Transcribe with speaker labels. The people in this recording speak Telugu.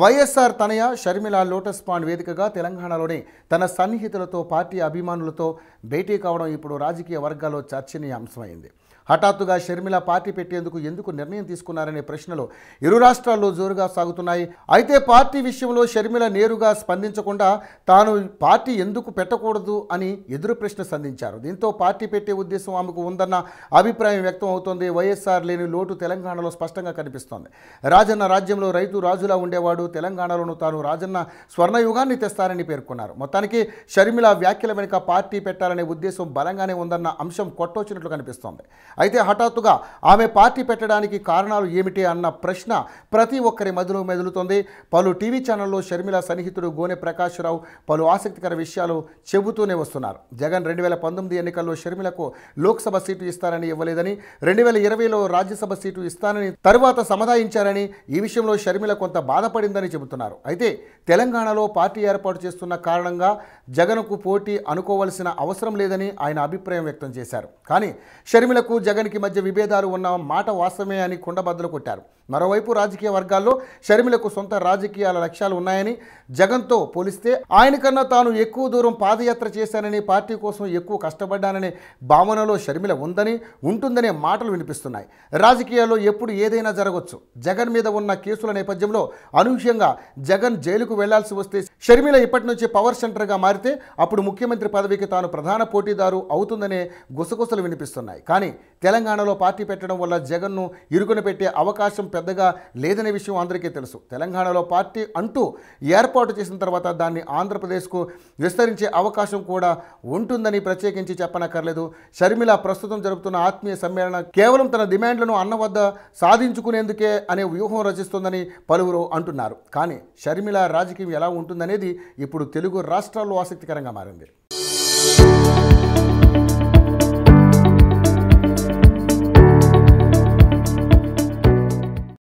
Speaker 1: వైఎస్ఆర్ తనయ షర్మిల లోటస్ పాండ్ వేదికగా తెలంగాణలోని తన సన్నిహితులతో పార్టీ అభిమానులతో భేటీ కావడం ఇప్పుడు రాజకీయ వర్గాల్లో చర్చనీయాంశమైంది హఠాత్తుగా షర్మిల పార్టీ పెట్టేందుకు ఎందుకు నిర్ణయం తీసుకున్నారనే ప్రశ్నలు ఇరు రాష్ట్రాల్లో జోరుగా సాగుతున్నాయి అయితే పార్టీ విషయంలో షర్మిల నేరుగా స్పందించకుండా తాను పార్టీ ఎందుకు పెట్టకూడదు అని ఎదురు ప్రశ్న సంధించారు దీంతో పార్టీ పెట్టే ఉద్దేశం ఆమెకు ఉందన్న అభిప్రాయం వ్యక్తం అవుతోంది వైఎస్ఆర్ లేని లోటు తెలంగాణలో స్పష్టంగా కనిపిస్తోంది రాజన్న రాజ్యంలో రైతు రాజులా ఉండేవాడు తెలంగాణలోనూ తాను రాజన్న స్వర్ణయుగాన్ని తెస్తారని పేర్కొన్నారు మొత్తానికి షర్మిల వ్యాఖ్యల వెనుక పార్టీ పెట్టాలనే ఉద్దేశం బలంగానే ఉందన్న అంశం కొట్టొచ్చినట్లు కనిపిస్తోంది అయితే హఠాత్తుగా ఆమె పార్టీ పెట్టడానికి కారణాలు ఏమిటి అన్న ప్రశ్న ప్రతి ఒక్కరి మదిలో మెదులుతోంది పలు టీవీ ఛానల్లో షర్మిల సన్నిహితుడు గోనె ప్రకాశ్రావు పలు ఆసక్తికర విషయాలు చెబుతూనే వస్తున్నారు జగన్ రెండు వేల పంతొమ్మిది ఎన్నికల్లో షర్మిలకు లోక్సభ సీటు ఇస్తారని ఇవ్వలేదని రెండు వేల ఇరవైలో రాజ్యసభ సీటు ఇస్తానని తరువాత సమదాయించారని ఈ విషయంలో షర్మిల కొంత బాధపడిందని చెబుతున్నారు అయితే తెలంగాణలో పార్టీ ఏర్పాటు చేస్తున్న కారణంగా జగన్కు పోటీ అనుకోవలసిన అవసరం లేదని ఆయన అభిప్రాయం వ్యక్తం చేశారు కానీ షర్మిలకు జగన్కి మధ్య విభేదాలు ఉన్న మాట వాస్తవమే అని కుండబద్దలు కొట్టారు మరోవైపు రాజకీయ వర్గాల్లో షర్మిలకు సొంత రాజకీయాల లక్ష్యాలు ఉన్నాయని జగన్తో పోలిస్తే ఆయన కన్నా తాను ఎక్కువ దూరం పాదయాత్ర చేశానని పార్టీ కోసం ఎక్కువ కష్టపడ్డాననే భావనలో షర్మిల ఉందని ఉంటుందనే మాటలు వినిపిస్తున్నాయి రాజకీయాల్లో ఎప్పుడు ఏదైనా జరగవచ్చు జగన్ మీద ఉన్న కేసుల నేపథ్యంలో అనూహ్యంగా జగన్ జైలుకు వెళ్లాల్సి వస్తే షర్మిల ఇప్పటి నుంచి పవర్ సెంటర్గా మారితే అప్పుడు ముఖ్యమంత్రి పదవికి తాను ప్రధాన పోటీదారు అవుతుందనే గుసగుసలు వినిపిస్తున్నాయి కానీ తెలంగాణలో పార్టీ పెట్టడం వల్ల జగన్ను ఇరుకున పెట్టే అవకాశం పెద్దగా లేదనే విషయం అందరికీ తెలుసు తెలంగాణలో పార్టీ అంటూ ఏర్పాటు చేసిన తర్వాత దాన్ని ఆంధ్రప్రదేశ్కు విస్తరించే అవకాశం కూడా ఉంటుందని ప్రత్యేకించి చెప్పనక్కర్లేదు షర్మిల ప్రస్తుతం జరుపుతున్న ఆత్మీయ సమ్మేళనం కేవలం తన డిమాండ్లను అన్న వద్ద సాధించుకునేందుకే అనే వ్యూహం రచిస్తుందని పలువురు అంటున్నారు కానీ షర్మిల రాజకీయం ఎలా ఉంటుందనేది ఇప్పుడు తెలుగు రాష్ట్రాల్లో ఆసక్తికరంగా మారింది